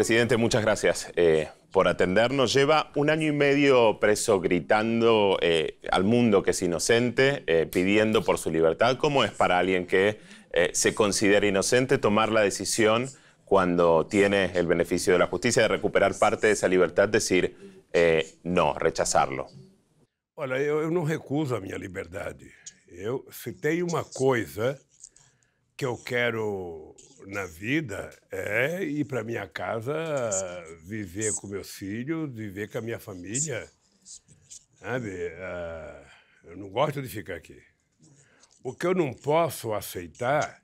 Presidente, muchas gracias eh, por atendernos. Lleva un año y medio preso gritando eh, al mundo que es inocente, eh, pidiendo por su libertad. ¿Cómo es para alguien que se considera inocente tomar la decisión cuando tiene el beneficio de la justicia de recuperar parte de esa libertad, decir no, rechazarlo? Olha, eu, eu recuso a minha liberdade. Eu, se tem uma coisa que eu quero na vida é ir para minha casa, viver com meus filhos, viver com a minha família. Sabe? Ah, eu não gosto de ficar aqui. O que eu não posso aceitar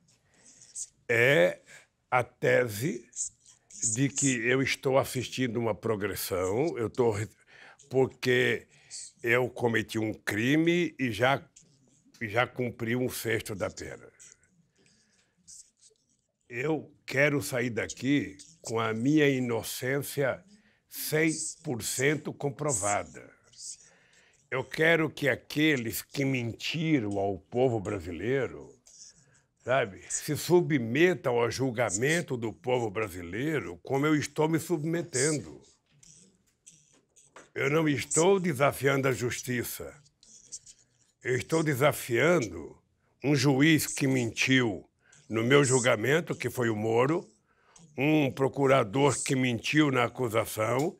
é a tese de que eu estou assistindo uma progressão, eu estou porque eu cometi um crime e já já cumpri um sexto da pena eu quero sair daqui com a minha inocência 100% comprovada. Eu quero que aqueles que mentiram ao povo brasileiro, sabe, se submetam ao julgamento do povo brasileiro como eu estou me submetendo. Eu não estou desafiando a justiça. Eu estou desafiando um juiz que mentiu no meu julgamento, que foi o Moro, um procurador que mentiu na acusação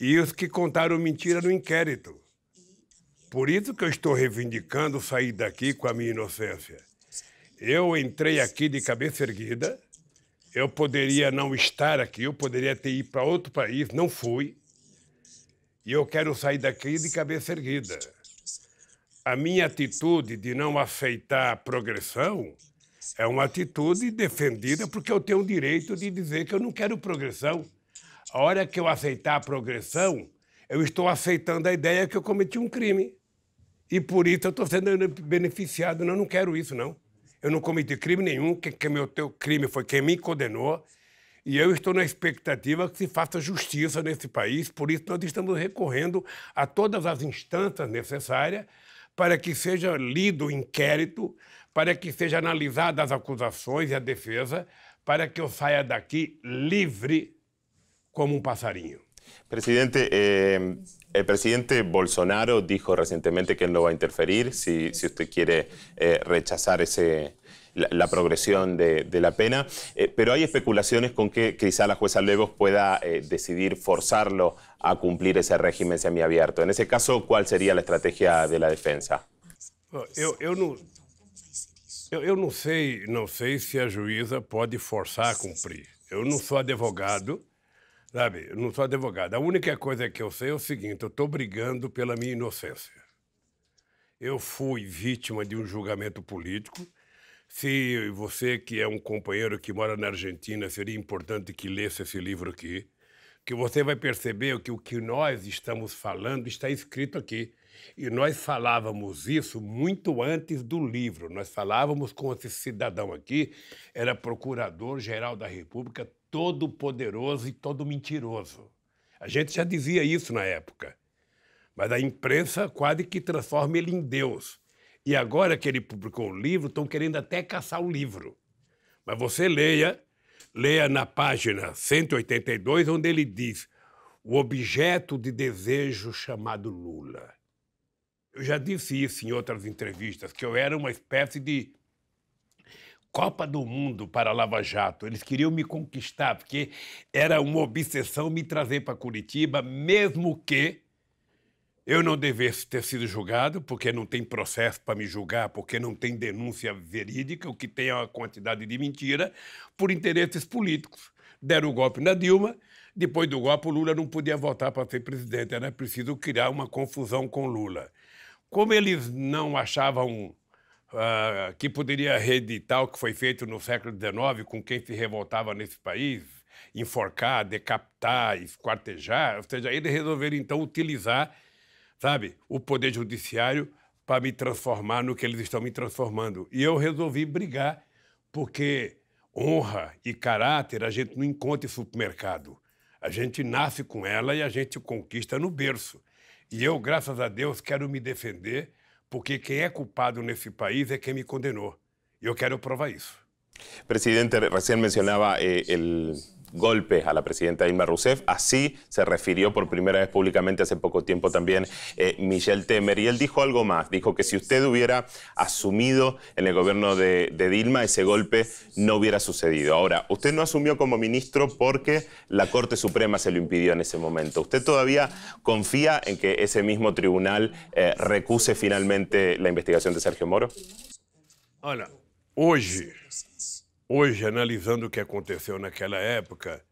e os que contaram mentira no inquérito. Por isso que eu estou reivindicando sair daqui com a minha inocência. Eu entrei aqui de cabeça erguida, eu poderia não estar aqui, eu poderia ter ido para outro país, não fui. E eu quero sair daqui de cabeça erguida. A minha atitude de não aceitar a progressão é uma atitude defendida porque eu tenho o direito de dizer que eu não quero progressão. A hora que eu aceitar a progressão, eu estou aceitando a ideia que eu cometi um crime. E por isso eu estou sendo beneficiado. Não, eu não quero isso, não. Eu não cometi crime nenhum, que, que meu teu crime foi quem me condenou. E eu estou na expectativa que se faça justiça nesse país, por isso nós estamos recorrendo a todas as instâncias necessárias para que seja lido o inquérito, para que sean analizadas las acusaciones y e la defensa, para que eu de aquí libre, como un um passarinho. Presidente, eh, el presidente Bolsonaro dijo recientemente que él no va a interferir si, si usted quiere eh, rechazar ese, la, progresión de, de, la pena, eh, pero hay especulaciones con que quizá la jueza Levos pueda decidir forzarlo a cumplir ese régimen semiabierto. En ese caso, ¿cuál sería la estrategia de la defensa? yo no Eu, eu não sei, não sei se a juíza pode forçar a cumprir. Eu não sou advogado, sabe? Eu não sou advogado. A única coisa que eu sei é o seguinte: eu estou brigando pela minha inocência. Eu fui vítima de um julgamento político. Se você, que é um companheiro que mora na Argentina, seria importante que lesse esse livro aqui, que você vai perceber que o que nós estamos falando está escrito aqui. E nós falávamos isso muito antes do livro. Nós falávamos com esse cidadão aqui, era procurador-geral da República, todo poderoso e todo mentiroso. A gente já dizia isso na época. Mas a imprensa quase que transforma ele em Deus. E agora que ele publicou o livro, estão querendo até caçar o livro. Mas você leia, leia na página 182, onde ele diz o objeto de desejo chamado Lula. Eu já disse isso em outras entrevistas, que eu era uma espécie de Copa do Mundo para Lava Jato. Eles queriam me conquistar, porque era uma obsessão me trazer para Curitiba, mesmo que eu não devesse ter sido julgado, porque não tem processo para me julgar, porque não tem denúncia verídica, o que tem é uma quantidade de mentira, por interesses políticos. Deram o golpe na Dilma, depois do golpe o Lula não podia voltar para ser presidente, era preciso criar uma confusão com Lula. Como eles não achavam uh, que poderia reeditar o que foi feito no século XIX com quem se revoltava nesse país, enforcar, decapitar, esquartejar, ou seja, eles resolveram então utilizar, sabe, o poder judiciário para me transformar no que eles estão me transformando. E eu resolvi brigar, porque honra e caráter a gente não encontra em supermercado. A gente nasce com ela e a gente conquista no berço. E eu, graças a Deus, quero me defender, porque quem é culpado nesse país é quem me condenou. Eu quero provar isso. Presidente, recién mencionaba eh, el, golpe a la presidenta Dilma Rousseff. Así se refirió por primera vez públicamente hace poco tiempo también eh, Michelle Temer. Y él dijo algo más, dijo que si usted hubiera asumido en el gobierno de, Dilma, ese golpe no hubiera sucedido. Ahora, usted no asumió como ministro porque la Corte Suprema se lo impidió en ese momento. ¿Usted todavía confía en que ese mismo tribunal eh, recuse finalmente la investigación de Sergio Moro? Hola, hoy... hoje, analisando o que aconteceu naquela época,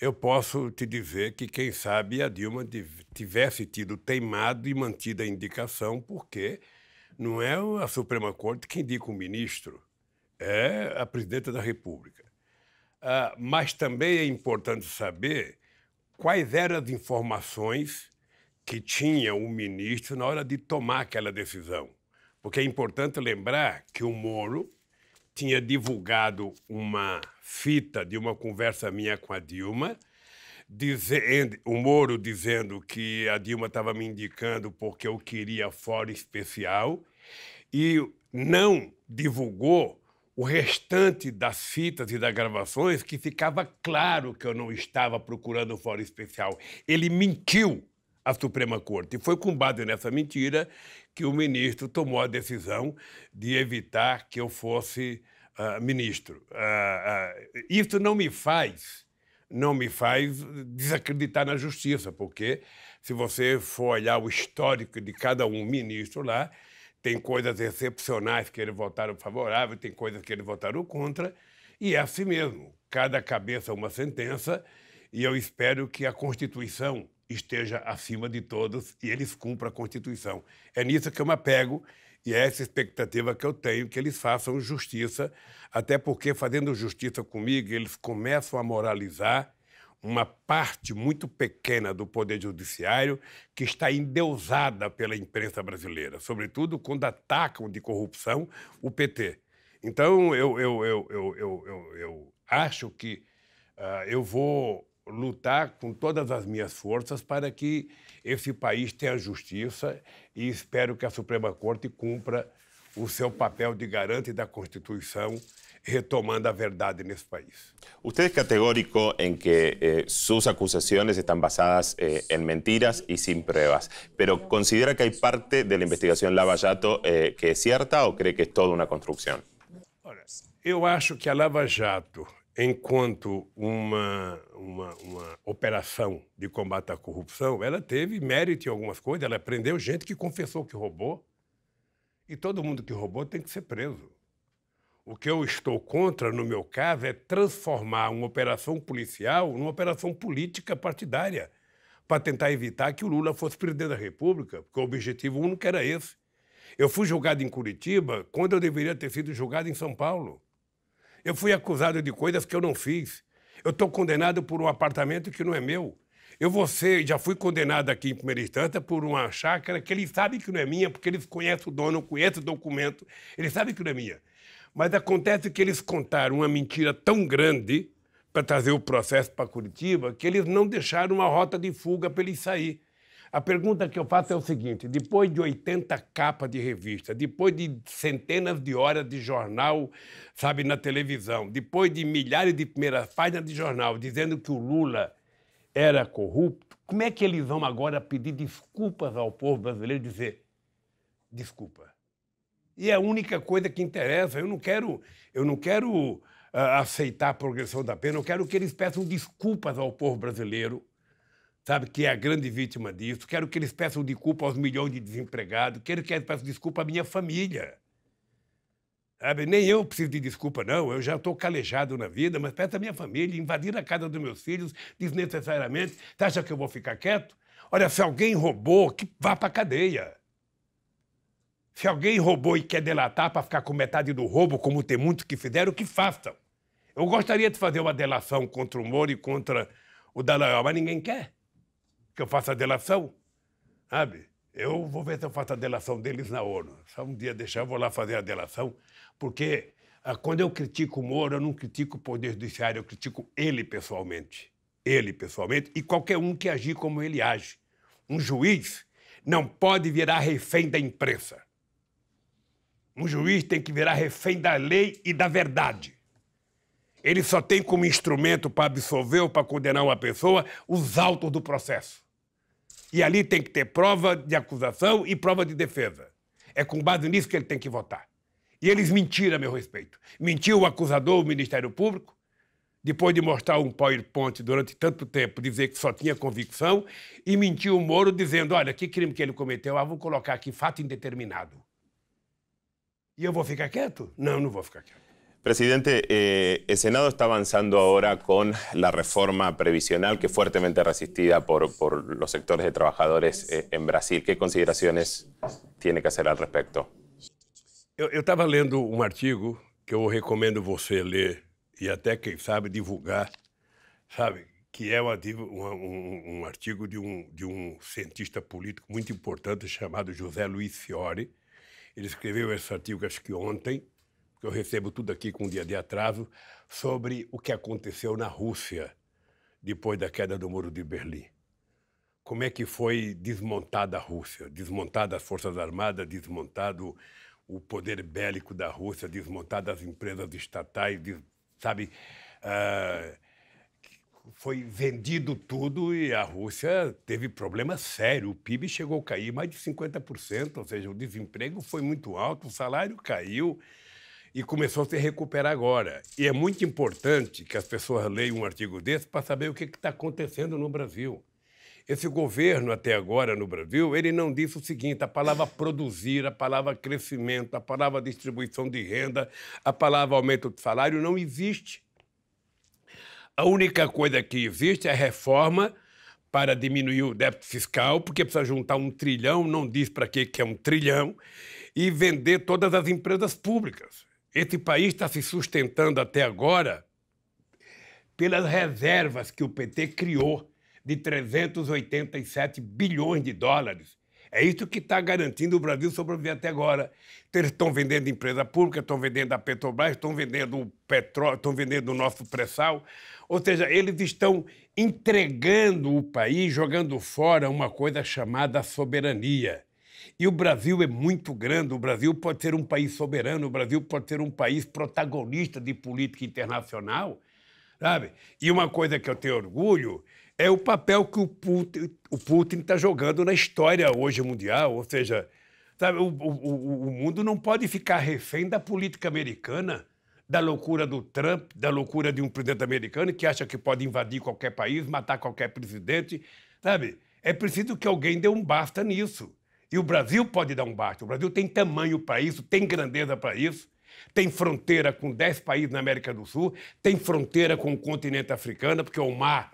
eu posso te dizer que, quem sabe, a Dilma tivesse tido teimado e mantido a indicação, porque não é a Suprema Corte que indica o ministro, é a presidenta da República. Ah, mas também é importante saber quais eram as informações que tinha o ministro na hora de tomar aquela decisão. Porque é importante lembrar que o Moro tinha divulgado uma fita de uma conversa minha com a Dilma, dizendo, o Moro dizendo que a Dilma estava me indicando porque eu queria fora especial, e não divulgou o restante das fitas e das gravações que ficava claro que eu não estava procurando fora especial. Ele mentiu à Suprema Corte. E foi com base nessa mentira que o ministro tomou a decisão de evitar que eu fosse uh, ministro. Uh, uh, isso não me faz, não me faz desacreditar na justiça, porque se você for olhar o histórico de cada um ministro lá, tem coisas excepcionais que eles votaram favorável, tem coisas que eles votaram contra, e é assim mesmo. Cada cabeça é uma sentença, e eu espero que a Constituição esteja acima de todos e eles cumpram a Constituição. É nisso que eu me apego e é essa expectativa que eu tenho, que eles façam justiça, até porque fazendo justiça comigo, eles começam a moralizar uma parte muito pequena do Poder Judiciário que está endeusada pela imprensa brasileira, sobretudo quando atacam de corrupção o PT. Então, eu, eu, eu, eu, eu, eu, eu acho que uh, eu vou lutar com todas as minhas forças para que esse país tenha justiça e espero que a Suprema Corte cumpra o seu papel de garante da Constituição, retomando a verdade nesse país. Você é categórico em que eh, acusações estão están basadas eh, mentiras e sem provas. pero ¿considera que há parte da investigação Lava Jato eh, que é certa ou cree que é toda uma construção? Olha, eu acho que a Lava Jato, enquanto uma, uma, uma operação de combate à corrupção, ela teve mérito em algumas coisas, ela prendeu gente que confessou que roubou. E todo mundo que roubou tem que ser preso. O que eu estou contra, no meu caso, é transformar uma operação policial numa operação política partidária, para tentar evitar que o Lula fosse presidente da República, porque o objetivo único era esse. Eu fui julgado em Curitiba quando eu deveria ter sido julgado em São Paulo. Eu fui acusado de coisas que eu não fiz. Eu estou condenado por um apartamento que não é meu. Eu vou ser, já fui condenado aqui em primeira instância por uma chácara que eles sabem que não é minha, porque eles conhecem o dono, conhecem o documento, eles sabem que não é minha. Mas acontece que eles contaram uma mentira tão grande para trazer o processo para Curitiba que eles não deixaram uma rota de fuga para ele sair. A pergunta que eu faço é o seguinte: depois de 80 capas de revista, depois de centenas de horas de jornal, sabe, na televisão, depois de milhares de primeiras páginas de jornal dizendo que o Lula era corrupto, como é que eles vão agora pedir desculpas ao povo brasileiro e dizer desculpa? E é a única coisa que interessa. Eu não quero, eu não quero uh, aceitar a progressão da pena. Eu quero que eles peçam desculpas ao povo brasileiro, sabe, que é a grande vítima disso. Quero que eles peçam desculpa aos milhões de desempregados. Quero que eles peçam desculpa à minha família. Sabe, nem eu preciso de desculpa, não. Eu já estou calejado na vida, mas peço à minha família, invadir a casa dos meus filhos desnecessariamente. Você acha que eu vou ficar quieto? Olha, se alguém roubou, que vá para cadeia. Se alguém roubou e quer delatar para ficar com metade do roubo, como tem muitos que fizeram, que façam. Eu gostaria de fazer uma delação contra o Moro e contra o Dallagnol, mas ninguém quer que eu faça a delação, sabe? Eu vou ver se eu faço a delação deles na ONU. Só um dia deixar, eu vou lá fazer a delação, porque ah, quando eu critico o Moro, eu não critico o Poder Judiciário, eu critico ele pessoalmente. Ele pessoalmente e qualquer um que agir como ele age. Um juiz não pode virar refém da imprensa. Um juiz tem que virar refém da lei e da verdade. Ele só tem como instrumento para absolver ou para condenar uma pessoa os autos do processo. E ali tem que ter prova de acusação e prova de defesa. É com base nisso que ele tem que votar. E eles mentiram a meu respeito. Mentiu o acusador, o Ministério Público, depois de mostrar um PowerPoint durante tanto tempo, dizer que só tinha convicção, e mentiu o Moro dizendo: olha, que crime que ele cometeu? Ah, vou colocar aqui fato indeterminado. E eu vou ficar quieto? Não, não vou ficar quieto. Presidente, eh, el Senado está avanzando ahora con la reforma previsional que fuertemente resistida por, por los sectores de trabajadores eh, en Brasil. ¿Qué consideraciones tiene que hacer al respecto? Yo estaba leyendo un um artículo que eu recomendo você ler y e até, quem sabe, divulgar, sabe? Que es un artículo de un um, um cientista político muy importante llamado José Luis Fiore. Él escribió ese artigo, acho que ontem, que eu recebo tudo aqui com um dia de atraso, sobre o que aconteceu na Rússia depois da queda do Muro de Berlim. Como é que foi desmontada a Rússia, desmontada as Forças Armadas, desmontado o poder bélico da Rússia, desmontada as empresas estatais, sabe? Uh, foi vendido tudo e a Rússia teve problema sério. O PIB chegou a cair mais de 50%, ou seja, o desemprego foi muito alto, o salário caiu e começou a se recuperar agora. E é muito importante que as pessoas leiam um artigo desse para saber o que está acontecendo no Brasil. Esse governo até agora no Brasil, ele não disse o seguinte: a palavra produzir, a palavra crescimento, a palavra distribuição de renda, a palavra aumento de salário não existe. A única coisa que existe é a reforma para diminuir o débito fiscal, porque precisa juntar um trilhão, não diz para que é um trilhão, e vender todas as empresas públicas. Esse país está se sustentando até agora pelas reservas que o PT criou de 387 bilhões de dólares. É isso que está garantindo o Brasil sobreviver até agora. Então, eles estão vendendo empresa pública, estão vendendo a Petrobras, estão vendendo o petróleo, estão vendendo o nosso pré-sal. Ou seja, eles estão entregando o país, jogando fora uma coisa chamada soberania. E o Brasil é muito grande, o Brasil pode ser um país soberano, o Brasil pode ser um país protagonista de política internacional, sabe? E uma coisa que eu tenho orgulho é o papel que o Putin está jogando na história hoje mundial, ou seja, sabe, o, o, o mundo não pode ficar refém da política americana, da loucura do Trump, da loucura de um presidente americano que acha que pode invadir qualquer país, matar qualquer presidente, sabe? É preciso que alguém dê um basta nisso. E o Brasil pode dar um basta. O Brasil tem tamanho para isso, tem grandeza para isso, tem fronteira com 10 países na América do Sul, tem fronteira com o continente africano, porque o mar,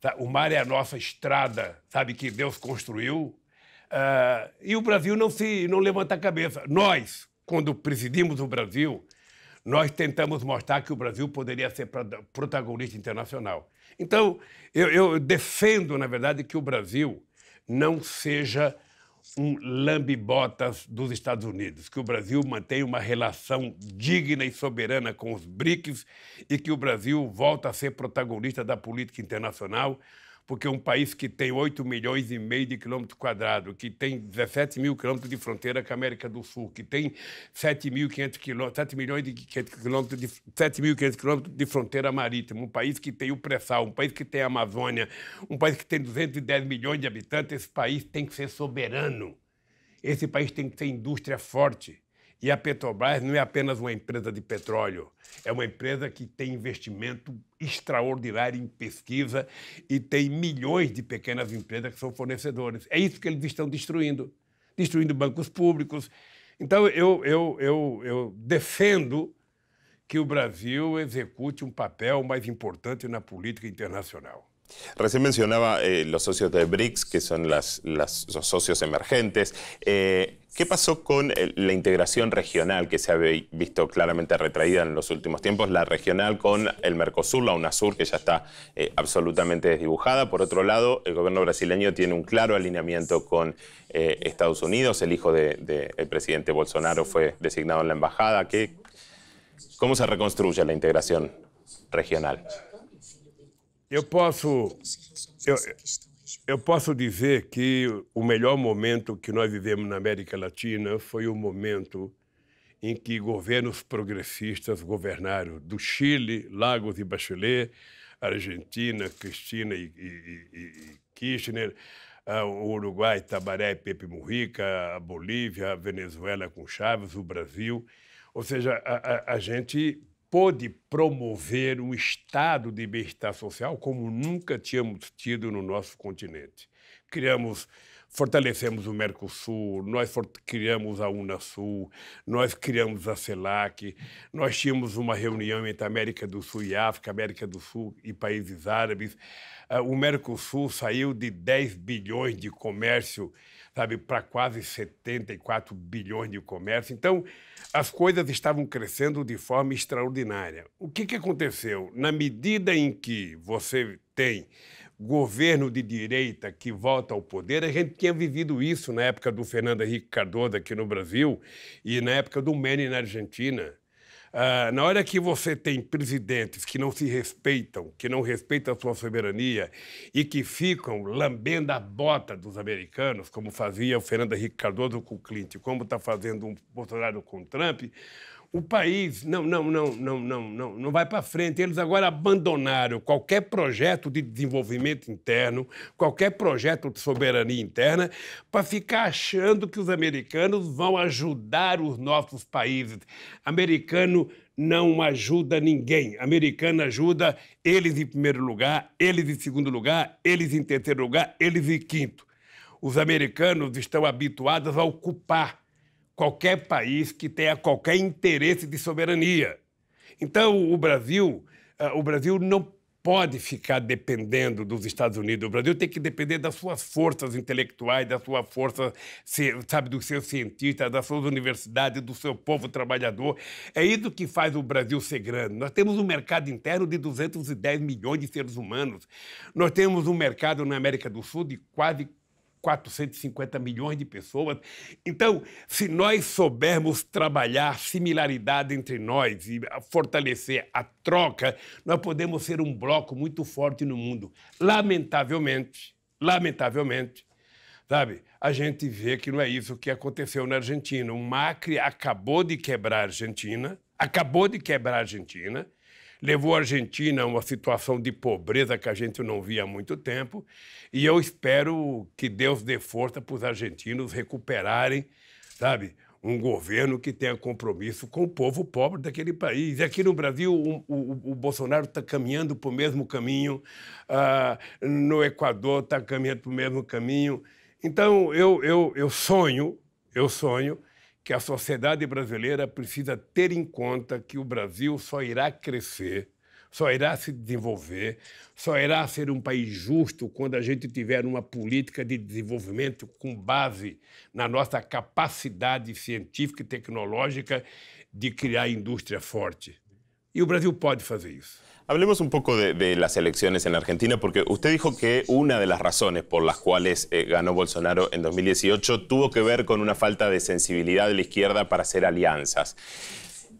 tá, o mar é a nossa estrada, sabe, que Deus construiu. Uh, e o Brasil não se não levanta a cabeça. Nós, quando presidimos o Brasil, nós tentamos mostrar que o Brasil poderia ser protagonista internacional. Então, eu, eu defendo, na verdade, que o Brasil não seja um lambibotas dos Estados Unidos, que o Brasil mantém uma relação digna e soberana com os BRICS e que o Brasil volta a ser protagonista da política internacional porque um país que tem 8 milhões e meio de quilômetros quadrados, que tem 17 mil quilômetros de fronteira com a América do Sul, que tem 7.500 quilômetros, 7 de quilômetros de quilômetros de fronteira marítima, um país que tem o pré-sal, um país que tem a Amazônia, um país que tem 210 milhões de habitantes, esse país tem que ser soberano. Esse país tem que ter indústria forte. E a Petrobras não é apenas uma empresa de petróleo, é uma empresa que tem investimento extraordinária em pesquisa e tem milhões de pequenas empresas que são fornecedores. É isso que eles estão destruindo destruindo bancos públicos. Então, eu, eu, eu, eu defendo que o Brasil execute um papel mais importante na política internacional. Recién mencionaba eh, los socios de BRICS, que son los socios emergentes. Eh, ¿Qué pasó con eh, la integración regional que se ha visto claramente retraída en los últimos tiempos? La regional con el Mercosur, la UNASUR, que ya está absolutamente desdibujada. Por otro lado, el gobierno brasileño tiene un claro alineamiento con Estados Unidos. El hijo del presidente Bolsonaro fue designado en la embajada. ¿Cómo se reconstruye la integración regional? eu posso, eu, eu posso dizer que o melhor momento que nós vivemos na América Latina foi o momento em que governos progressistas governaram do Chile, Lagos e Bachelet, Argentina, Cristina e, e, e Kirchner, o Uruguai, Tabaré e Pepe Mujica, a Bolívia, a Venezuela com Chaves, o Brasil. Ou seja, a, a, a gente pôde promover um estado de bem-estar social como nunca tínhamos tido no nosso continente. Criamos fortalecemos o Mercosul, nós criamos a Unasul, nós criamos a CELAC, nós tínhamos uma reunião entre América do Sul e África, América do Sul e países árabes. Ah, o Mercosul saiu de 10 bilhões de comércio sabe, para quase 74 bilhões de comércio. Então, as coisas estavam crescendo de forma extraordinária. O que, que aconteceu? Na medida em que você tem governo de direita que volta ao poder, a gente tinha vivido isso na época do Fernando Henrique Cardoso aqui no Brasil e na época do Menem na Argentina. Uh, na hora que você tem presidentes que não se respeitam, que não respeitam a sua soberania e que ficam lambendo a bota dos americanos, como fazia o Fernando Henrique Cardoso com o Clinton, como está fazendo o um Bolsonaro com o Trump, o país não, não, não, não, não, não, não vai para frente. Eles agora abandonaram qualquer projeto de desenvolvimento interno, qualquer projeto de soberania interna, para ficar achando que os americanos vão ajudar os nossos países. Americano não ajuda ninguém. Americano ajuda eles em primeiro lugar, eles em segundo lugar, eles em terceiro lugar, eles em quinto. Os americanos estão habituados a ocupar qualquer país que tenha qualquer interesse de soberania. Então, o Brasil, eh, o Brasil não pode ficar dependendo dos Estados Unidos. O Brasil tem que depender das suas forças intelectuais, da sua força, sabe, dos seus cientistas, das suas universidades, do seu povo trabalhador. É isso que faz o Brasil ser grande. Nós temos um mercado interno de 210 milhões de seres humanos. Nós temos um mercado na América do Sul de quase 450 milhões de pessoas. Então, se nós soubermos trabalhar similaridade entre nós e fortalecer a troca, nós podemos ser um bloco muito forte no mundo. Lamentavelmente, lamentavelmente, sabe? A gente vê que não é isso que aconteceu na Argentina. O Macri acabou de quebrar a Argentina, acabou de quebrar a Argentina, levou a Argentina a uma situação de pobreza que a gente não via há muito tempo. E eu espero que Deus dê força para os argentinos recuperarem, sabe, um governo que tenha compromisso com o povo pobre daquele país. E aqui no Brasil, o, o, o Bolsonaro está caminhando para o mesmo caminho, ah, no Equador está caminhando para o mesmo caminho. Então, eu, eu, eu sonho, eu sonho que a sociedade brasileira precisa ter em conta que o Brasil só irá crescer, só irá se desenvolver, só irá ser um país justo quando a gente tiver uma política de desenvolvimento com base na nossa capacidade científica e tecnológica de criar indústria forte. E o Brasil pode fazer isso. Hablemos un poco de, las elecciones en Argentina, porque usted dijo que una de las razones por las cuales eh, ganó Bolsonaro en 2018 tuvo que ver con una falta de sensibilidad de la izquierda para hacer alianzas.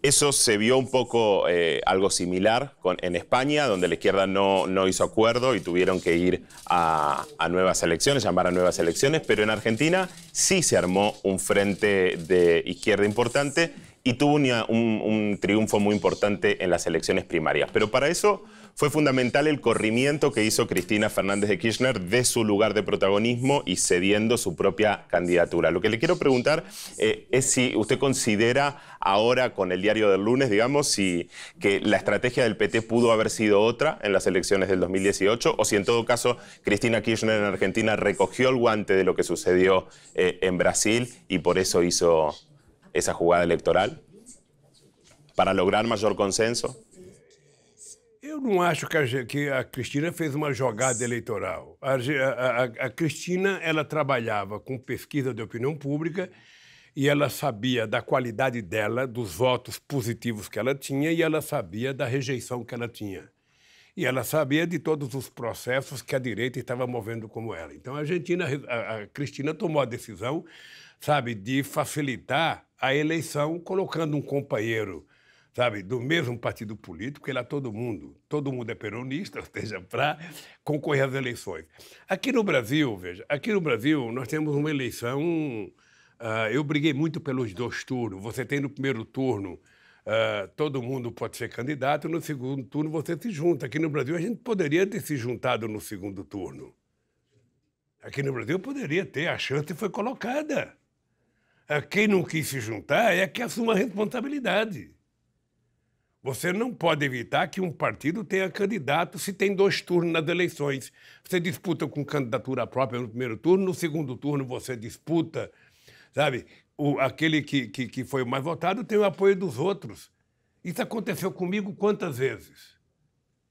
Eso se vio un poco eh, algo similar en España, donde la izquierda no, hizo acuerdo y tuvieron que ir a, a, nuevas elecciones, llamar a nuevas elecciones, pero en Argentina sí se armó un frente de izquierda importante y tuvo un, triunfo muy importante en las elecciones primarias. Pero para eso fue fundamental el corrimiento que hizo Cristina Fernández de Kirchner de su lugar de protagonismo y cediendo su propia candidatura. Lo que le quiero preguntar eh, es si usted considera ahora con el diario del lunes, digamos, si que la estrategia del PT pudo haber sido otra en las elecciones del 2018 o si en todo caso Cristina Kirchner en Argentina recogió el guante de lo que sucedió eh, en Brasil y por eso hizo esa jugada electoral para lograr maior consenso? Eu não acho que a, que a Cristina fez uma jogada eleitoral. A, a, a, Cristina ela trabalhava com pesquisa de opinião pública e ela sabia da qualidade dela, dos votos positivos que ela tinha e ela sabia da rejeição que ela tinha. E ela sabia de todos os processos que a direita estava movendo como ela. Então a Argentina, a, a Cristina tomou a decisão, sabe, de facilitar a eleição colocando um companheiro, sabe, do mesmo partido político, que lá todo mundo, todo mundo é peronista, ou seja, para concorrer às eleições. Aqui no Brasil, veja, aqui no Brasil nós temos uma eleição. Uh, eu briguei muito pelos dois turnos. Você tem no primeiro turno Uh, todo mundo pode ser candidato, no segundo turno você se junta. Aqui no Brasil a gente poderia ter se juntado no segundo turno. Aqui no Brasil poderia ter, a chance foi colocada a quem não quis se juntar é que assuma a responsabilidade. Você não pode evitar que um partido tenha candidato se tem dois turnos nas eleições. Você disputa com candidatura própria no primeiro turno, no segundo turno você disputa, sabe? O, aquele que, que, que foi o mais votado tem o apoio dos outros. Isso aconteceu comigo quantas vezes?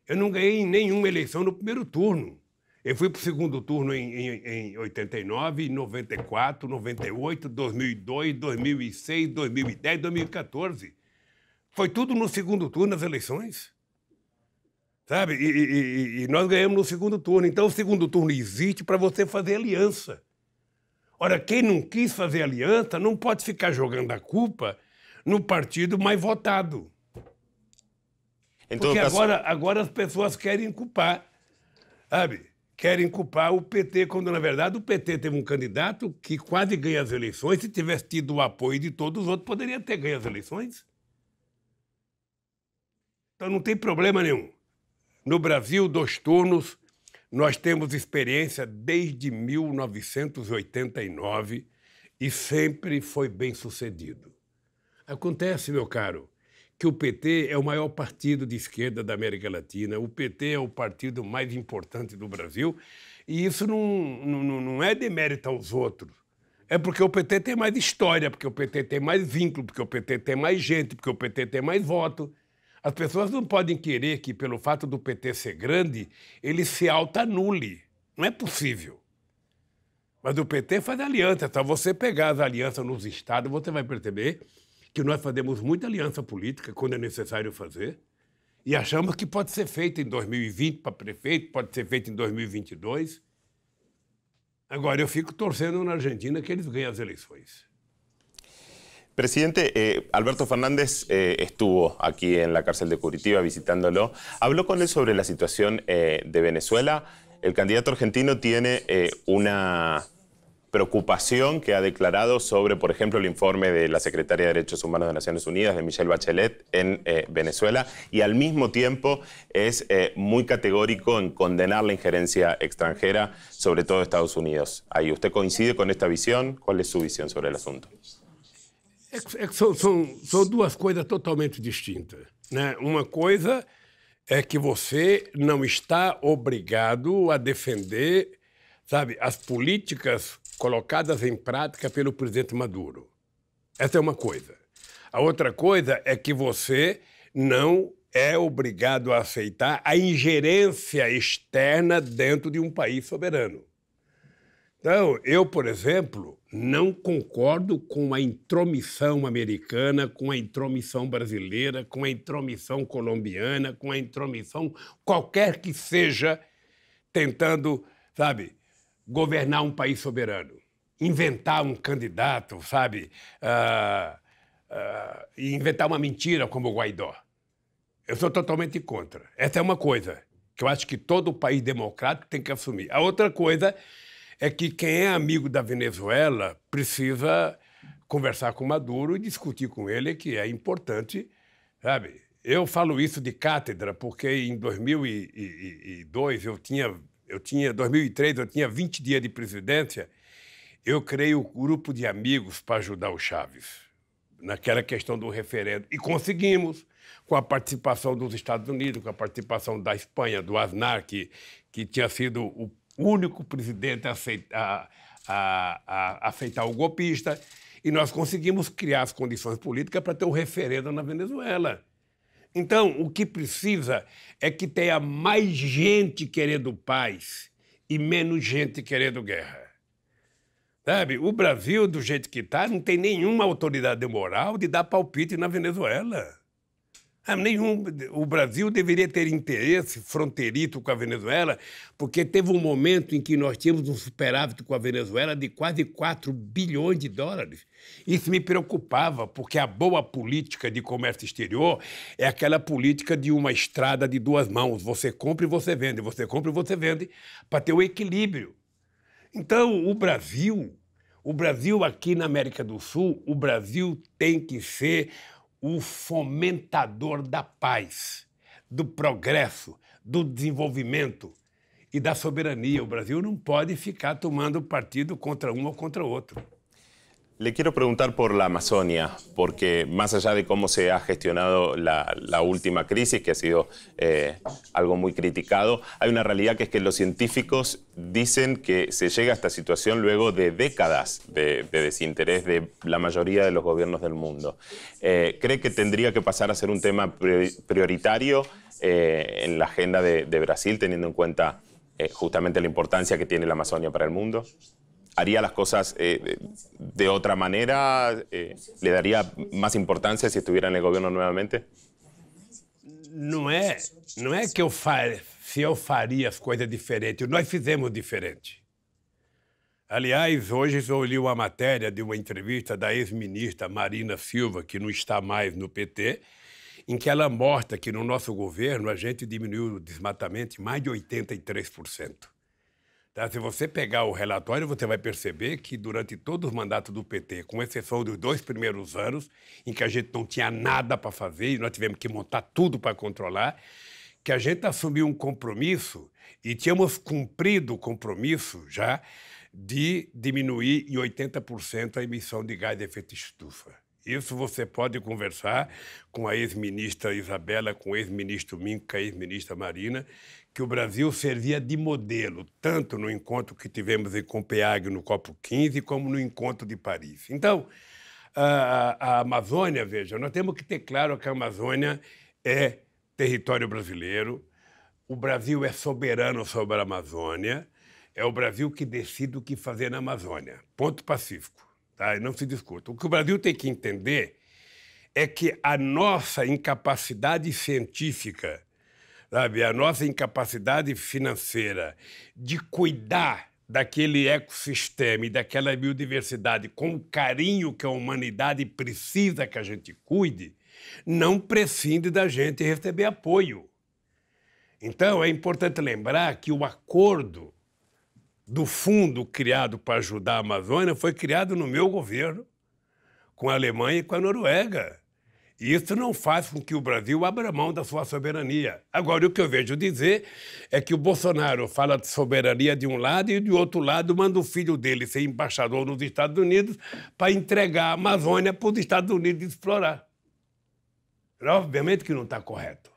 Eu não ganhei nenhuma eleição no primeiro turno. Eu fui para o segundo turno em, em, em 89, 94, 98, 2002, 2006, 2010, 2014. Foi tudo no segundo turno nas eleições. Sabe? E, e, e nós ganhamos no segundo turno. Então, o segundo turno existe para você fazer aliança. Ora, quem não quis fazer aliança não pode ficar jogando a culpa no partido mais votado. Então, Porque agora, agora as pessoas querem culpar, sabe? querem culpar o PT, quando na verdade o PT teve um candidato que quase ganha as eleições. Se tivesse tido o apoio de todos os outros, poderia ter ganho as eleições. Então não tem problema nenhum. No Brasil, dois turnos, nós temos experiência desde 1989 e sempre foi bem sucedido. Acontece, meu caro, que o PT é o maior partido de esquerda da América Latina, o PT é o partido mais importante do Brasil, e isso não, não, não é demérito aos outros. É porque o PT tem mais história, porque o PT tem mais vínculo, porque o PT tem mais gente, porque o PT tem mais voto. As pessoas não podem querer que, pelo fato do PT ser grande, ele se auto-anule. Não é possível. Mas o PT faz aliança. Se você pegar as alianças nos estados, você vai perceber que nós hacemos muita alianza política cuando es necesario hacer, y e achamos que puede ser feito en em e 2020 para prefeito, puede ser feito en 2022. Ahora yo fico torcendo na Argentina que eles ganhem as eleições. Presidente, eh, Alberto Fernández eh, estuvo aquí en la cárcel de Curitiba visitándolo. Habló con él sobre la situación eh, de Venezuela. El candidato argentino tiene una preocupación que ha declarado sobre, por ejemplo, el informe de la Secretaria de Derechos Humanos de Naciones Unidas, de Michelle Bachelet, en eh, Venezuela, y al mismo tiempo es eh, muy categórico en condenar la injerencia extranjera, sobre todo Estados Unidos. Ahí, ¿usted coincide con esta visión? ¿Cuál es su visión sobre el asunto? Son dos cosas totalmente distintas. Una cosa es que usted no está obligado a defender sabe, as políticas colocadas em prática pelo presidente Maduro. Essa é uma coisa. A outra coisa é que você não é obrigado a aceitar a ingerência externa dentro de um país soberano. Então, eu, por exemplo, não concordo com a intromissão americana, com a intromissão brasileira, com a intromissão colombiana, com a intromissão qualquer que seja, tentando, sabe, governar um país soberano, inventar um candidato, sabe? Uh, uh, inventar uma mentira como o Guaidó. Eu sou totalmente contra. Essa é uma coisa que eu acho que todo país democrático tem que assumir. A outra coisa é que quem é amigo da Venezuela precisa conversar com Maduro e discutir com ele que é importante, sabe? Eu falo isso de cátedra porque em 2002 eu tinha eu tinha 2003, eu tinha 20 dias de presidência, eu criei um grupo de amigos para ajudar o Chaves naquela questão do referendo. E conseguimos, com a participação dos Estados Unidos, com a participação da Espanha, do Aznar, que, que tinha sido o único presidente a aceitar, a, a, a aceitar o golpista. E nós conseguimos criar as condições políticas para ter um referendo na Venezuela. Então, o que precisa é que tenha mais gente querendo paz e menos gente querendo guerra. Sabe, o Brasil, do jeito que está, não tem nenhuma autoridade moral de dar palpite na Venezuela. Ah, nenhum. O Brasil deveria ter interesse fronteirito com a Venezuela, porque teve um momento em que nós tínhamos um superávit com a Venezuela de quase 4 bilhões de dólares. Isso me preocupava, porque a boa política de comércio exterior é aquela política de uma estrada de duas mãos. Você compra e você vende, você compra e você vende, para ter o um equilíbrio. Então, o Brasil, o Brasil aqui na América do Sul, o Brasil tem que ser o fomentador da paz, do progresso, do desenvolvimento e da soberania. O Brasil não pode ficar tomando partido contra um ou contra outro. Le quiero preguntar por la Amazonia, porque más allá de cómo se ha gestionado la, última crisis, que ha sido eh, algo muy criticado, hay una realidad que es que los científicos dicen que se llega a esta situación luego de décadas de, desinterés de la mayoría de los gobiernos del mundo. Eh, ¿Cree que tendría que pasar a ser un tema prioritario eh, en la agenda de, de, Brasil, teniendo en cuenta justamente la importancia que tiene la Amazonia para el mundo? haría las cosas eh, de otra manera? Eh, ¿Le daría más importancia si estuviera en el gobierno nuevamente? Não é, não é que eu faria as coisas diferentes. Nós fizemos diferente. Aliás, hoje eu li uma matéria de uma entrevista da ex-ministra Marina Silva, que não está mais no PT, em que ela mostra que no nosso governo a gente diminuiu o desmatamento em mais de 83%. Tá? Se você pegar o relatório, você vai perceber que durante todo o mandato do PT, com exceção dos dois primeiros anos, em que a gente não tinha nada para fazer e nós tivemos que montar tudo para controlar, que a gente assumiu um compromisso e tínhamos cumprido o compromisso já de diminuir em 80% a emissão de gás de efeito estufa. Isso você pode conversar com a ex-ministra Isabela, com o ex-ministro Minca, a ex-ministra Marina, que o Brasil servia de modelo, tanto no encontro que tivemos em Copenhague no Copo 15, como no encontro de Paris. Então, a, a, Amazônia, veja, nós temos que ter claro que a Amazônia é território brasileiro, o Brasil é soberano sobre a Amazônia, é o Brasil que decide o que fazer na Amazônia. Ponto pacífico. Tá? E não se discuta. O que o Brasil tem que entender é que a nossa incapacidade científica sabe? A nossa incapacidade financeira de cuidar daquele ecossistema e daquela biodiversidade com o carinho que a humanidade precisa que a gente cuide, não prescinde da gente receber apoio. Então, é importante lembrar que o acordo do fundo criado para ajudar a Amazônia foi criado no meu governo, com a Alemanha e com a Noruega. Isso não faz com que o Brasil abra mão da sua soberania. Agora, o que eu vejo dizer é que o Bolsonaro fala de soberania de um lado e, de outro lado, manda o filho dele ser embaixador nos Estados Unidos para entregar a Amazônia para os Estados Unidos explorar. Obviamente que não está correto.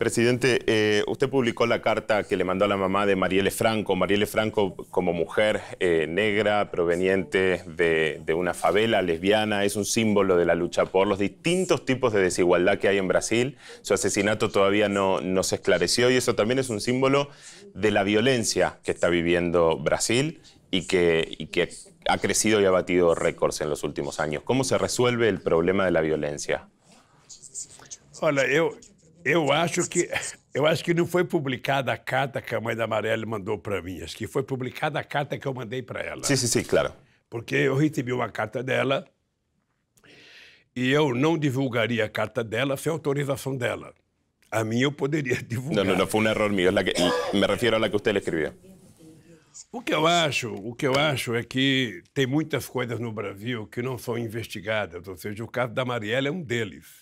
Presidente, eh, usted publicó la carta que le mandó a la mamá de Marielle Franco. Marielle Franco, como mujer eh, negra, proveniente de, una favela lesbiana, es un símbolo de la lucha por los distintos tipos de desigualdad que hay en Brasil. Su asesinato todavía no, se esclareció y eso también es un símbolo de la violencia que está viviendo Brasil y que, y que ha crecido y ha batido récords en los últimos años. ¿Cómo se resuelve el problema de la violencia? Hola, yo, Eu acho que eu acho que não foi publicada a carta que a mãe da Marielle mandou para mim. Acho que foi publicada a carta que eu mandei para ela. Sim, sim, sim, claro. Porque eu recebi uma carta dela e eu não divulgaria a carta dela sem autorização dela. A mim eu poderia divulgar. Não, não, não foi um erro meu. me refiro à que você escreveu. O que eu acho, o que eu acho é que tem muitas coisas no Brasil que não são investigadas. Ou seja, o caso da Marielle é um deles.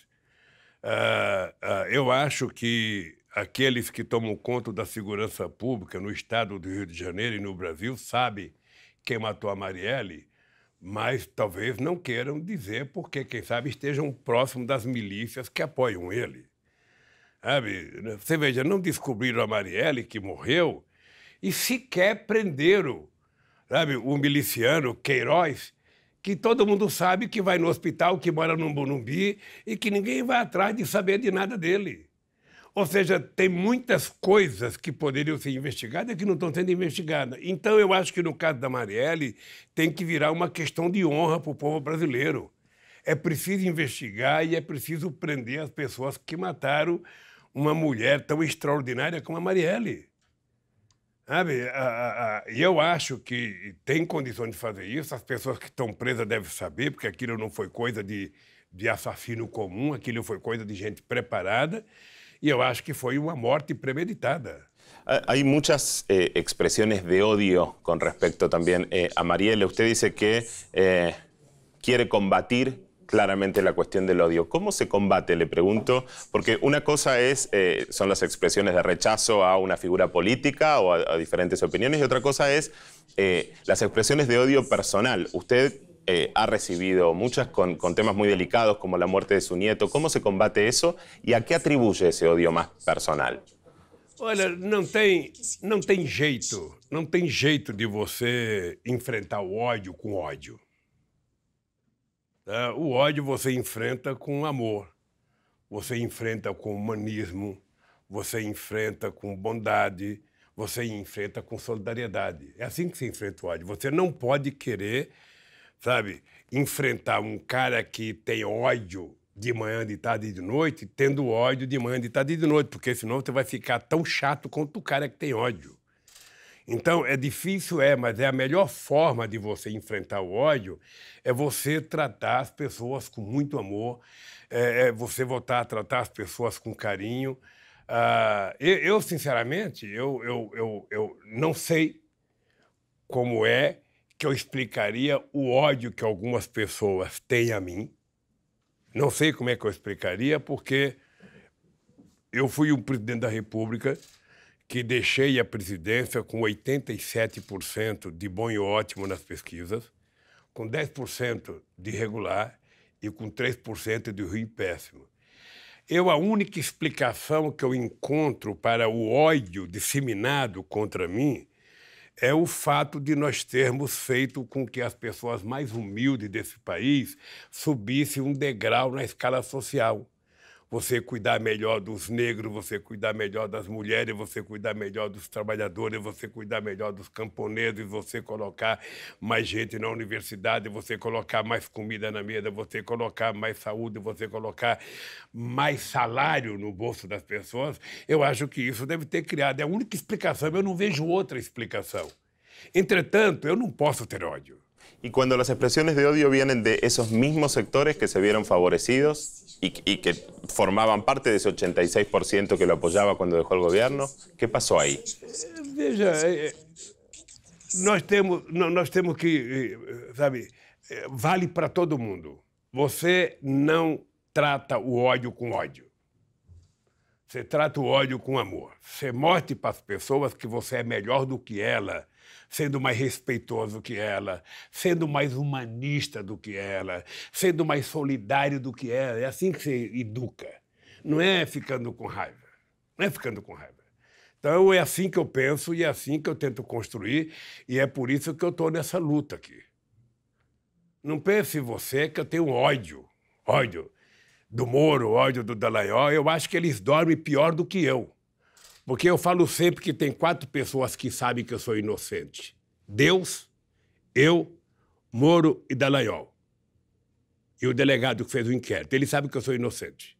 Uh, eu acho que aqueles que tomam conta da segurança pública no estado do Rio de Janeiro e no Brasil sabem quem matou a Marielle, mas talvez não queiram dizer porque, quem sabe, estejam próximo das milícias que apoiam ele. Sabe? Né, você veja, não descobriram a Marielle que morreu e sequer prenderam sabe, o miliciano Queiroz, que todo mundo sabe que vai no hospital, que mora no Bonumbi e que ninguém vai atrás de saber de nada dele. Ou seja, tem muitas coisas que poderiam ser investigadas que não estão sendo investigadas. Então, eu acho que no caso da Marielle, tem que virar uma questão de honra para o povo brasileiro. É preciso investigar e é preciso prender as pessoas que mataram uma mulher tão extraordinária como a Marielle. Sabe? E eu acho que tem condições de fazer isso. As pessoas que estão presas devem saber, porque aquilo não foi coisa de, de assassino comum, aquilo foi coisa de gente preparada. E eu acho que foi uma morte premeditada. Há muitas eh, de ódio com respeito também eh, a Marielle. você disse que eh, quiere combatir claramente la cuestión del odio. ¿Cómo se combate? Le pregunto, porque una cosa es, eh, son las expresiones de rechazo a una figura política o a, diferentes opiniones, y otra cosa es eh, las expresiones de odio personal. Usted eh, ha recibido muchas con, temas muy delicados como la muerte de su nieto. ¿Cómo se combate eso ¿Y a qué atribuye ese odio más personal? Olha, não tem, jeito, não tem jeito de você enfrentar o ódio com ódio. É, o ódio você enfrenta com amor, você enfrenta com humanismo, você enfrenta com bondade, você enfrenta com solidariedade. É assim que se enfrenta o ódio. Você não pode querer, sabe, enfrentar um cara que tem ódio de manhã, de tarde e de noite, tendo ódio de manhã, de tarde e de noite, porque senão você vai ficar tão chato quanto o cara que tem ódio. Então, é difícil, é, mas é a melhor forma de você enfrentar o ódio é você tratar as pessoas com muito amor, é, é você voltar a tratar as pessoas com carinho. Ah, eu, sinceramente, eu, eu, eu, eu não sei como é que eu explicaria o ódio que algumas pessoas têm a mim. Não sei como é que eu explicaria, porque eu fui um presidente da República que deixei a presidência com 87% de bom e ótimo nas pesquisas, com 10% de regular e com 3% de ruim e péssimo. Eu, a única explicação que eu encontro para o ódio disseminado contra mim é o fato de nós termos feito com que as pessoas mais humildes desse país subissem um degrau na escala social você cuidar melhor dos negros, você cuidar melhor das mulheres, você cuidar melhor dos trabalhadores, você cuidar melhor dos camponeses, você colocar mais gente na universidade, você colocar mais comida na mesa, você colocar mais saúde, você colocar mais salário no bolso das pessoas. Eu acho que isso deve ter criado. É a única explicação, eu não vejo outra explicação. Entretanto, eu não posso ter ódio. Y cuando las expresiones de odio vienen de esos mismos sectores que se vieron favorecidos y, que formaban parte de ese 86% que lo apoyaba cuando dejó el gobierno, ¿qué pasó ahí? Eh, eh, eh, nós temos nós tenemos que sabe vale para todo mundo você não trata o ódio com ódio você trata o ódio com amor você mostre para as pessoas que você é melhor do que ela sendo mais respeitoso que ela, sendo mais humanista do que ela, sendo mais solidário do que ela. É assim que você educa. Não é ficando com raiva. Não é ficando com raiva. Então é assim que eu penso e é assim que eu tento construir e é por isso que eu estou nessa luta aqui. Não pense você que eu tenho ódio, ódio do Moro, ódio do Dallagnol. Eu acho que eles dormem pior do que eu. Porque eu falo sempre que tem quatro pessoas que sabem que eu sou inocente: Deus, eu, Moro e Dallagnol. E o delegado que fez o inquérito. Ele sabe que eu sou inocente.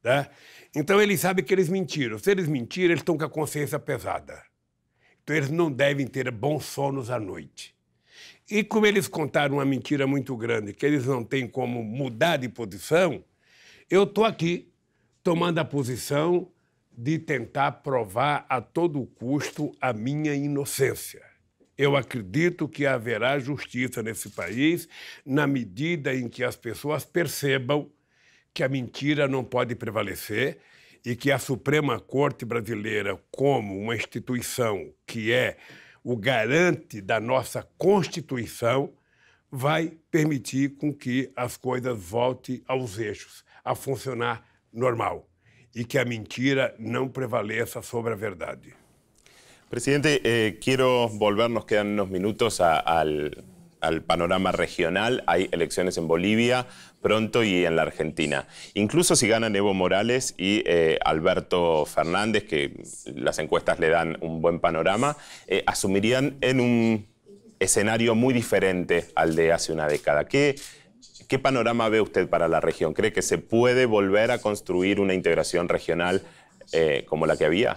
Tá? Então ele sabe que eles mentiram. Se eles mentiram, eles estão com a consciência pesada. Então eles não devem ter bons sonos à noite. E como eles contaram uma mentira muito grande, que eles não têm como mudar de posição, eu estou aqui tomando a posição de tentar provar a todo custo a minha inocência. Eu acredito que haverá justiça nesse país na medida em que as pessoas percebam que a mentira não pode prevalecer e que a Suprema Corte Brasileira, como uma instituição que é o garante da nossa Constituição, vai permitir com que as coisas voltem aos eixos, a funcionar normal. y que la mentira no prevalezca sobre la verdad. Presidente, eh, quiero volver, nos quedan unos minutos al, panorama regional. Hay elecciones en Bolivia pronto y en la Argentina. Incluso si ganan Evo Morales y eh, Alberto Fernández, que las encuestas le dan un buen panorama, eh, asumirían en un escenario muy diferente al de hace una década. ¿Qué, ¿Qué panorama ve usted para la región? ¿Cree que se puede volver a construir una integración regional eh, como la que había?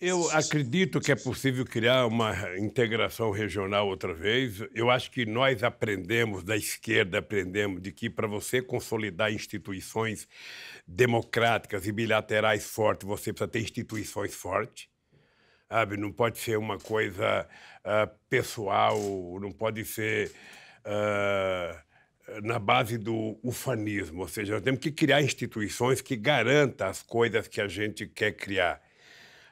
Eu acredito que é possível criar uma integração regional outra vez. Eu acho que nós aprendemos, da esquerda aprendemos, de que para você consolidar instituições democráticas e bilaterais fortes, você precisa ter instituições fortes. Sabe? Não pode ser uma coisa uh, pessoal, não pode ser. Uh, na base do ufanismo, ou seja, nós temos que criar instituições que garantam as coisas que a gente quer criar.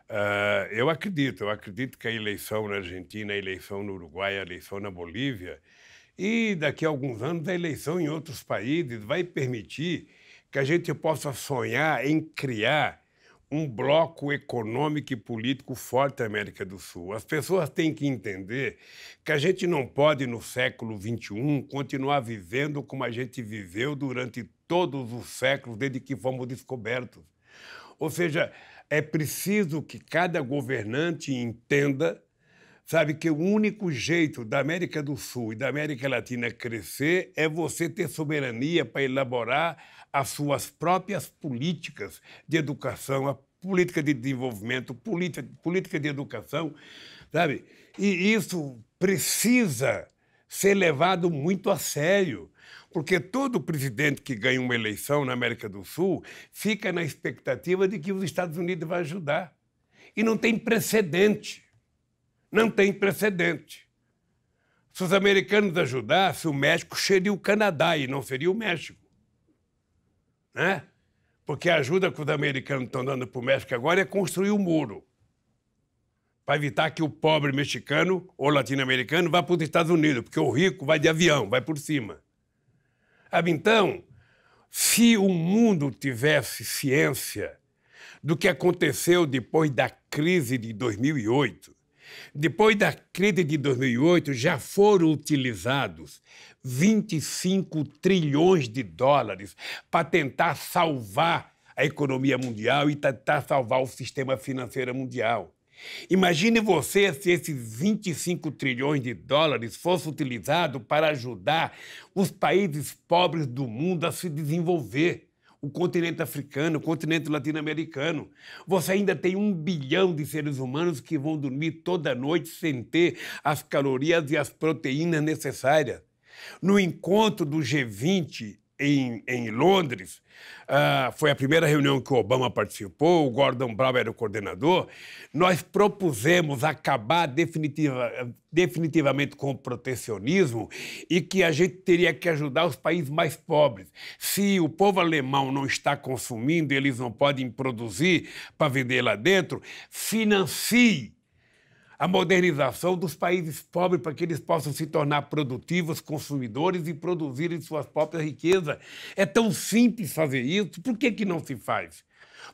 Uh, eu acredito, eu acredito que a eleição na Argentina, a eleição no Uruguai, a eleição na Bolívia e daqui a alguns anos a eleição em outros países vai permitir que a gente possa sonhar em criar um bloco econômico e político forte da América do Sul. As pessoas têm que entender que a gente não pode, no século XXI, continuar vivendo como a gente viveu durante todos os séculos desde que fomos descobertos. Ou seja, é preciso que cada governante entenda sabe que o único jeito da América do Sul e da América Latina crescer é você ter soberania para elaborar as suas próprias políticas de educação, a política de desenvolvimento, política, política de educação, sabe? E isso precisa ser levado muito a sério, porque todo presidente que ganha uma eleição na América do Sul fica na expectativa de que os Estados Unidos vão ajudar. E não tem precedente. Não tem precedente. Se os americanos ajudassem, o México seria o Canadá e não seria o México né? Porque a ajuda que os americanos estão dando para o México agora é construir o um muro para evitar que o pobre mexicano ou latino-americano vá para os Estados Unidos, porque o rico vai de avião, vai por cima. Então, se o mundo tivesse ciência do que aconteceu depois da crise de 2008, depois da crise de 2008 já foram utilizados 25 trilhões de dólares para tentar salvar a economia mundial e tentar salvar o sistema financeiro mundial. Imagine você se esses 25 trilhões de dólares fosse utilizado para ajudar os países pobres do mundo a se desenvolver. O continente africano, o continente latino-americano. Você ainda tem um bilhão de seres humanos que vão dormir toda noite sem ter as calorias e as proteínas necessárias. No encontro do G20 em, em Londres, uh, foi a primeira reunião que o Obama participou, o Gordon Brown era o coordenador, nós propusemos acabar definitiva, definitivamente com o protecionismo e que a gente teria que ajudar os países mais pobres. Se o povo alemão não está consumindo, eles não podem produzir para vender lá dentro, financie a modernização dos países pobres para que eles possam se tornar produtivos, consumidores e produzirem suas próprias riquezas. É tão simples fazer isso, por que, que não se faz?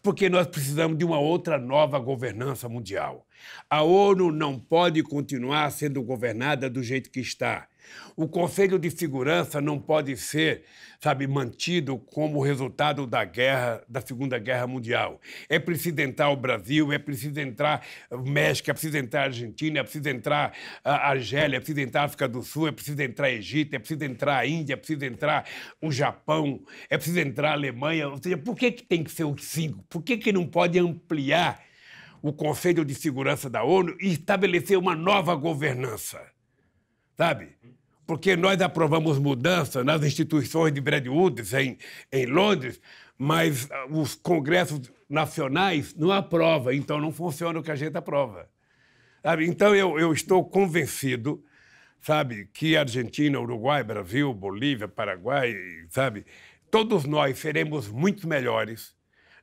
Porque nós precisamos de uma outra nova governança mundial. A ONU não pode continuar sendo governada do jeito que está. O Conselho de Segurança não pode ser, sabe, mantido como resultado da guerra, da Segunda Guerra Mundial. É preciso entrar o Brasil, é preciso entrar o México, é preciso entrar a Argentina, é preciso entrar a Argélia, é preciso entrar a África do Sul, é preciso entrar a Egito, é preciso entrar a Índia, é preciso entrar o Japão, é preciso entrar a Alemanha. Ou seja, por que, que tem que ser os cinco? Por que, que não pode ampliar o Conselho de Segurança da ONU e estabelecer uma nova governança? sabe? Porque nós aprovamos mudanças nas instituições de Brad Woods em, em Londres, mas ah, os congressos nacionais não aprovam, então não funciona o que a gente aprova. Sabe? Então eu, eu estou convencido, sabe, que Argentina, Uruguai, Brasil, Bolívia, Paraguai, sabe, todos nós seremos muito melhores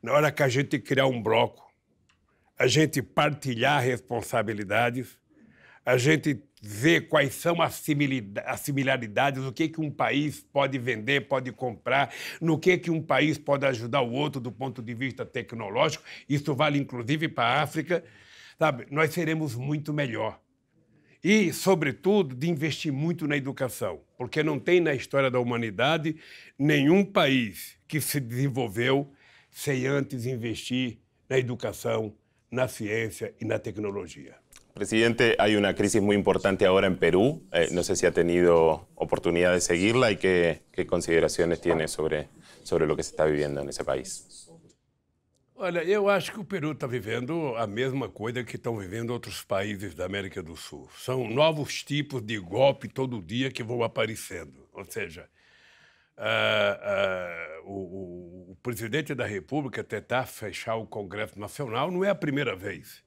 na hora que a gente criar um bloco, a gente partilhar responsabilidades, a gente ver quais são as similaridades, o que, que um país pode vender, pode comprar, no que, que um país pode ajudar o outro do ponto de vista tecnológico. Isso vale inclusive para a África. Sabe, nós seremos muito melhor. E, sobretudo, de investir muito na educação, porque não tem na história da humanidade nenhum país que se desenvolveu sem antes investir na educação, na ciência e na tecnologia. Presidente, hay una crisis muy importante ahora en Perú. Eh, no sé si ha tenido oportunidad de seguirla y qué, qué consideraciones tiene sobre, sobre lo que se está viviendo en ese país. Olha, eu acho que o Peru está vivendo a mesma coisa que estão vivendo outros países da América do Sul. São novos tipos de golpe todo dia que vão aparecendo. Ou seja, uh, uh, o, o, o presidente da República tentar fechar o Congresso Nacional não é a primeira vez.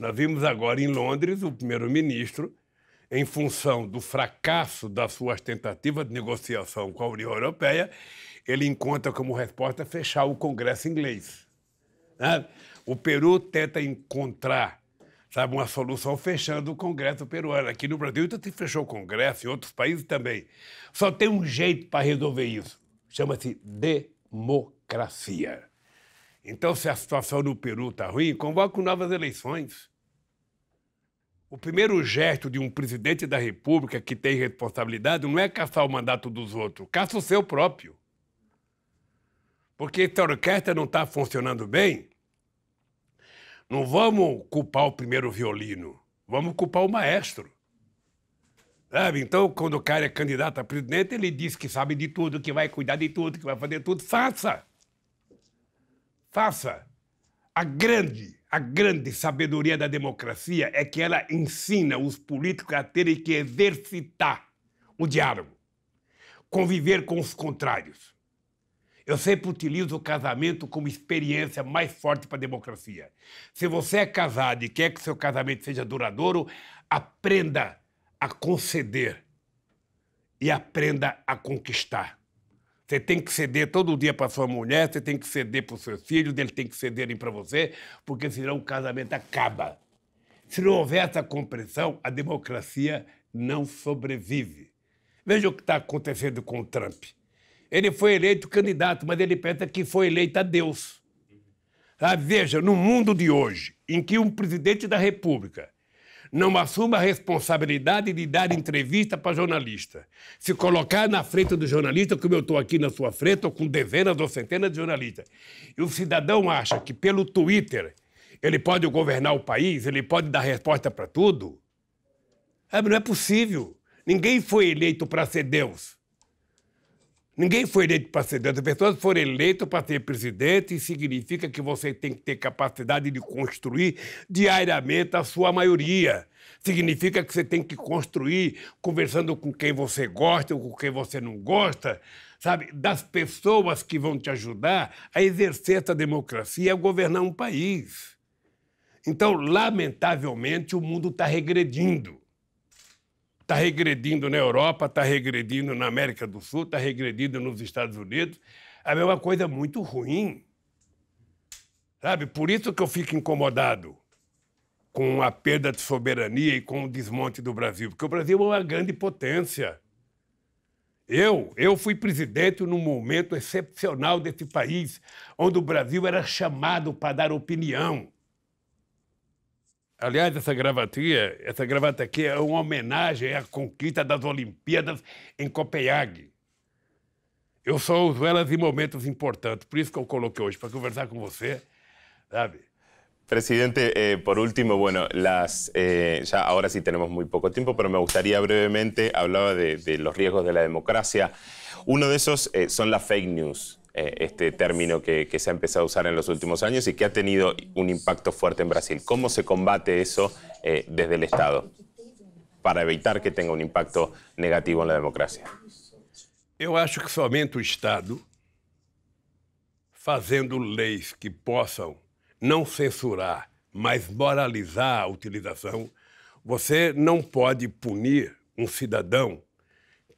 Nós vimos agora em Londres o primeiro-ministro, em função do fracasso das suas tentativas de negociação com a União Europeia, ele encontra como resposta fechar o Congresso inglês. Né? O Peru tenta encontrar sabe, uma solução fechando o Congresso peruano. Aqui no Brasil então, se fechou o Congresso, em outros países também. Só tem um jeito para resolver isso. Chama-se democracia. Então, se a situação no Peru está ruim, convoque novas eleições. O primeiro gesto de um presidente da República que tem responsabilidade não é caçar o mandato dos outros, caça o seu próprio. Porque se a orquestra não está funcionando bem, não vamos culpar o primeiro violino, vamos culpar o maestro. Sabe? Então, quando o cara é candidato a presidente, ele diz que sabe de tudo, que vai cuidar de tudo, que vai fazer tudo. Faça! Faça. A grande, a grande sabedoria da democracia é que ela ensina os políticos a terem que exercitar o diálogo, conviver com os contrários. Eu sempre utilizo o casamento como experiência mais forte para a democracia. Se você é casado e quer que seu casamento seja duradouro, aprenda a conceder e aprenda a conquistar. Você tem que ceder todo dia para sua mulher, você tem que ceder para os seus filhos, eles têm que cederem para você, porque senão o casamento acaba. Se não houver essa compreensão, a democracia não sobrevive. Veja o que está acontecendo com o Trump. Ele foi eleito candidato, mas ele pensa que foi eleito a Deus. Ah, veja, no mundo de hoje, em que um presidente da República não assuma a responsabilidade de dar entrevista para jornalista. Se colocar na frente do jornalista, como eu estou aqui na sua frente, ou com dezenas ou centenas de jornalistas, e o cidadão acha que pelo Twitter ele pode governar o país, ele pode dar resposta para tudo, é, não é possível. Ninguém foi eleito para ser Deus. Ninguém foi eleito para ser presidente. As pessoas foram eleitas para ser presidente e significa que você tem que ter capacidade de construir diariamente a sua maioria. Significa que você tem que construir conversando com quem você gosta ou com quem você não gosta, sabe? Das pessoas que vão te ajudar a exercer essa democracia e a governar um país. Então, lamentavelmente, o mundo está regredindo está regredindo na Europa, está regredindo na América do Sul, está regredindo nos Estados Unidos. A mesma coisa é muito ruim. Sabe? Por isso que eu fico incomodado com a perda de soberania e com o desmonte do Brasil, porque o Brasil é uma grande potência. Eu, eu fui presidente num momento excepcional desse país, onde o Brasil era chamado para dar opinião Aliás, essa gravatinha, essa gravata es é uma homenagem à conquista las Olimpíadas en em Copenhague. Yo solo uso elas em momentos importantes, por eso que eu coloquei para conversar con usted. sabe? Presidente, eh, por último, bueno, las, eh, ya ahora sí tenemos muy poco tiempo, pero me gustaría brevemente, hablar de, los riesgos de la democracia. Uno de esos eh, son las fake news. eh, este término que, que, se ha empezado a usar en los últimos años y que ha tenido un impacto fuerte en Brasil. ¿Cómo se combate eso eh, desde el Estado para evitar que tenga un impacto negativo en la democracia? Eu acho que somente o Estado, fazendo leis que possam não censurar, mas moralizar a utilização, você não pode punir um cidadão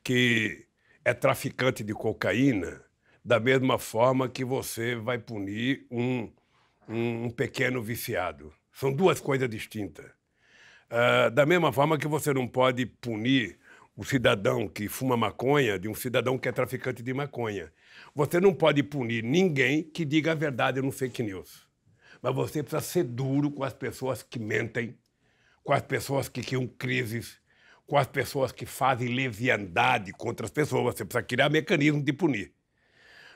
que é traficante de cocaína, da mesma forma que você vai punir um, um pequeno viciado. São duas coisas distintas. Uh, da mesma forma que você não pode punir o cidadão que fuma maconha de um cidadão que é traficante de maconha. Você não pode punir ninguém que diga a verdade no fake news. Mas você precisa ser duro com as pessoas que mentem, com as pessoas que criam crises, com as pessoas que fazem leviandade contra as pessoas. Você precisa criar mecanismos de punir.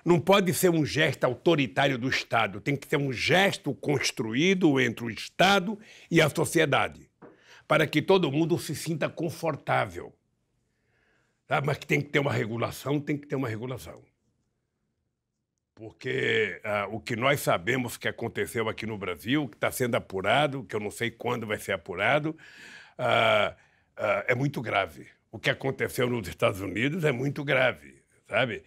Não pode ser um gesto autoritário do Estado, tem que ser um gesto construído entre o Estado e a sociedade, para que todo mundo se sinta confortável. Ah, mas que tem que ter uma regulação, tem que ter uma regulação. Porque ah, o que nós sabemos que aconteceu aqui no Brasil, que está sendo apurado, que eu não sei quando vai ser apurado, ah, ah é muito grave. O que aconteceu nos Estados Unidos é muito grave, sabe?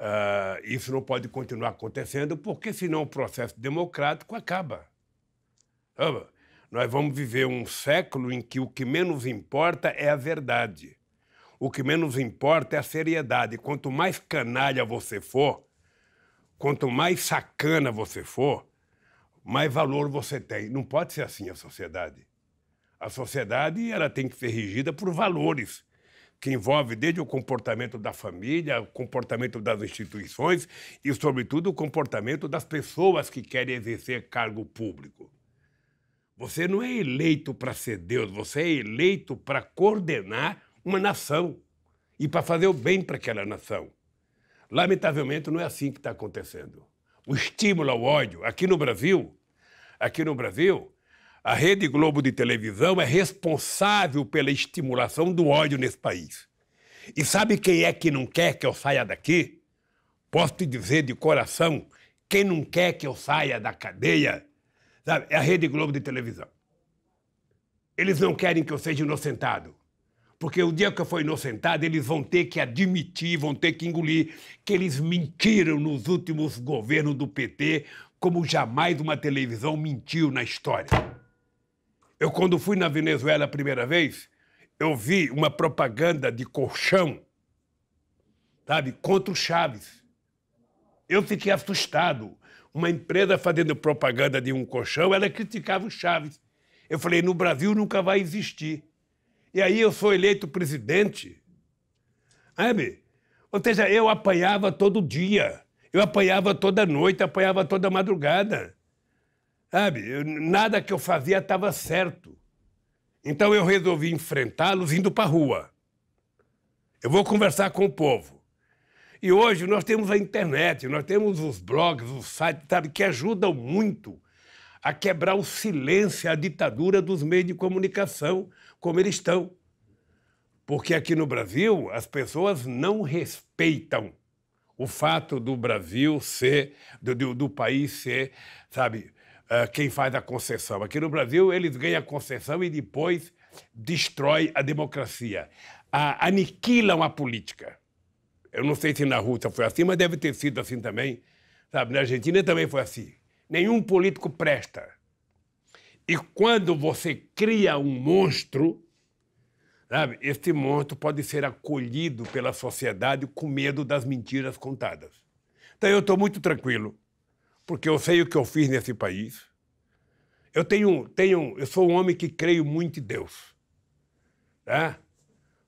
Uh, isso não pode continuar acontecendo, porque senão o processo democrático acaba. Nós vamos viver um século em que o que menos importa é a verdade. O que menos importa é a seriedade. Quanto mais canalha você for, quanto mais sacana você for, mais valor você tem. Não pode ser assim a sociedade. A sociedade ela tem que ser regida por valores que envolve desde o comportamento da família, o comportamento das instituições e, sobretudo, o comportamento das pessoas que querem exercer cargo público. Você não é eleito para ser Deus, você é eleito para coordenar uma nação e para fazer o bem para aquela nação. Lamentavelmente, não é assim que está acontecendo. O estímulo ao ódio, aqui no Brasil, aqui no Brasil, a Rede Globo de televisão é responsável pela estimulação do ódio nesse país. E sabe quem é que não quer que eu saia daqui? Posso te dizer de coração, quem não quer que eu saia da cadeia sabe, é a Rede Globo de televisão. Eles não querem que eu seja inocentado. Porque o dia que eu for inocentado, eles vão ter que admitir, vão ter que engolir que eles mentiram nos últimos governos do PT, como jamais uma televisão mentiu na história. Eu, quando fui na Venezuela a primeira vez, eu vi uma propaganda de colchão, sabe, contra o Chaves. Eu fiquei assustado. Uma empresa fazendo propaganda de um colchão, ela criticava o Chaves. Eu falei, no Brasil nunca vai existir. E aí eu sou eleito presidente. Sabe? Ou seja, eu apanhava todo dia, eu apanhava toda noite, apanhava toda madrugada. Sabe? nada que eu fazia estava certo. Então eu resolvi enfrentá-los indo para a rua. Eu vou conversar com o povo. E hoje nós temos a internet, nós temos os blogs, os sites, sabe, que ajudam muito a quebrar o silêncio, a ditadura dos meios de comunicação, como eles estão. Porque aqui no Brasil as pessoas não respeitam o fato do Brasil ser, do, do, do país ser, sabe, uh, quem faz a concessão. Aqui no Brasil, eles ganham a concessão e depois destrói a democracia, aniquilam a política. Eu não sei se na Rússia foi assim, mas deve ter sido assim também. Sabe, na Argentina também foi assim. Nenhum político presta. E quando você cria um monstro, sabe, esse monstro pode ser acolhido pela sociedade com medo das mentiras contadas. Então eu estou muito tranquilo porque eu sei o que eu fiz nesse país. Eu tenho, tenho, eu sou um homem que creio muito em Deus. Né?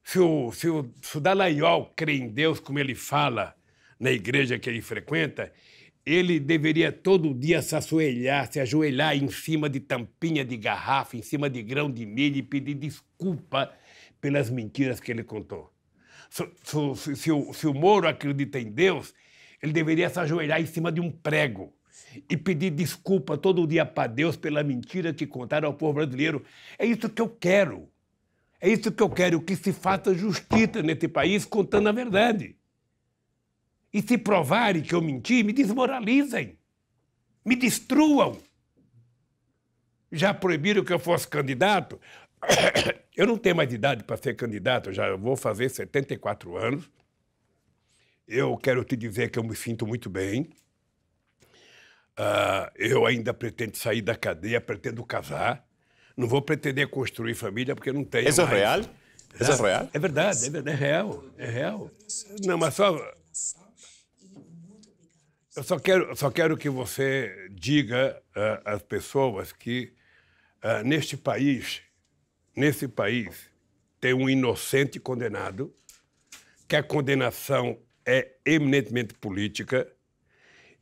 Se o, se o, se o Dallagnol crê em Deus, como ele fala na igreja que ele frequenta, ele deveria todo dia se ajoelhar, se ajoelhar em cima de tampinha de garrafa, em cima de grão de milho e pedir desculpa pelas mentiras que ele contou. Se, se, se, se o, se o Moro acredita em Deus, ele deveria se ajoelhar em cima de um prego e pedir desculpa todo dia para Deus pela mentira que contaram ao povo brasileiro. É isso que eu quero. É isso que eu quero, que se faça justiça nesse país contando a verdade. E se provarem que eu menti, me desmoralizem, me destruam. Já proibiram que eu fosse candidato? Eu não tenho mais idade para ser candidato, já vou fazer 74 anos. Eu quero te dizer que eu me sinto muito bem. Ah, eu ainda pretendo sair da cadeia, pretendo casar. Não vou pretender construir família porque não tenho. Isso é real? Isso é real? É, é verdade, é, real, é real. Não, mas só. Eu só quero, só quero que você diga uh, às pessoas que uh, neste país, nesse país, tem um inocente condenado, que a condenação é eminentemente política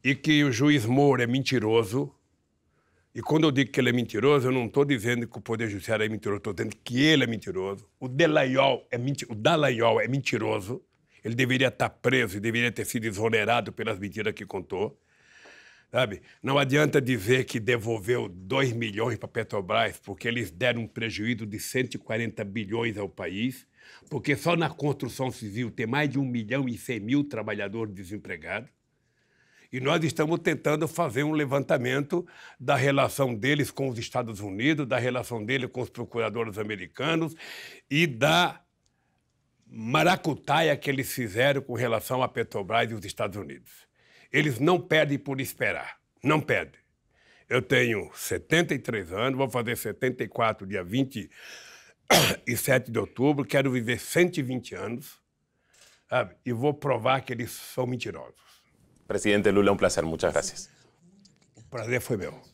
e que o juiz Moura é mentiroso. E quando eu digo que ele é mentiroso, eu não estou dizendo que o Poder Judiciário é mentiroso, estou dizendo que ele é mentiroso. O Delayol é, menti o Dalaiol é mentiroso. Ele deveria estar preso e deveria ter sido exonerado pelas mentiras que contou. Sabe? Não adianta dizer que devolveu 2 milhões para Petrobras, porque eles deram um prejuízo de 140 bilhões ao país, porque só na construção civil tem mais de 1 milhão e 100 mil trabalhadores desempregados. E nós estamos tentando fazer um levantamento da relação deles com os Estados Unidos, da relação dele com os procuradores americanos e da maracutaia que eles fizeram com relação à Petrobras e os Estados Unidos. Eles não pedem por esperar, não pedem. Eu tenho 73 anos, vou fazer 74 dia 27 de outubro, quero viver 120 anos sabe? e vou provar que eles são mentirosos. Presidente Lula, un placer. Muchas gracias. Para fue veo.